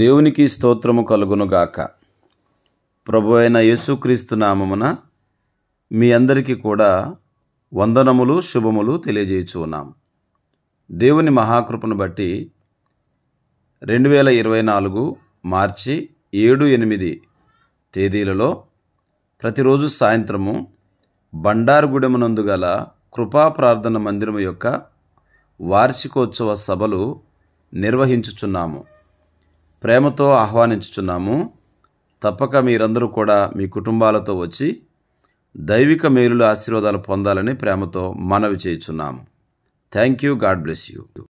దేవునికి స్తోత్రము కలుగునుగాక ప్రభు అయిన యేసుక్రీస్తు నామమున మీ అందరికీ కూడా వందనములు శుభములు తెలియజేయచు ఉన్నాం దేవుని మహాకృపను బట్టి రెండు వేల ఇరవై నాలుగు మార్చి ఏడు ఎనిమిది తేదీలలో ప్రతిరోజు సాయంత్రము బండారుగూడెమునందు గల కృపా ప్రార్థన మందిరము యొక్క వార్షికోత్సవ సభలు నిర్వహించుచున్నాము ప్రేమతో ఆహ్వానించుచున్నాము తప్పక మీరందరూ కూడా మీ కుటుంబాలతో వచ్చి దైవిక మేలుల ఆశీర్వాదాలు పొందాలని ప్రేమతో మనవి చేయుచున్నాము thank you God bless you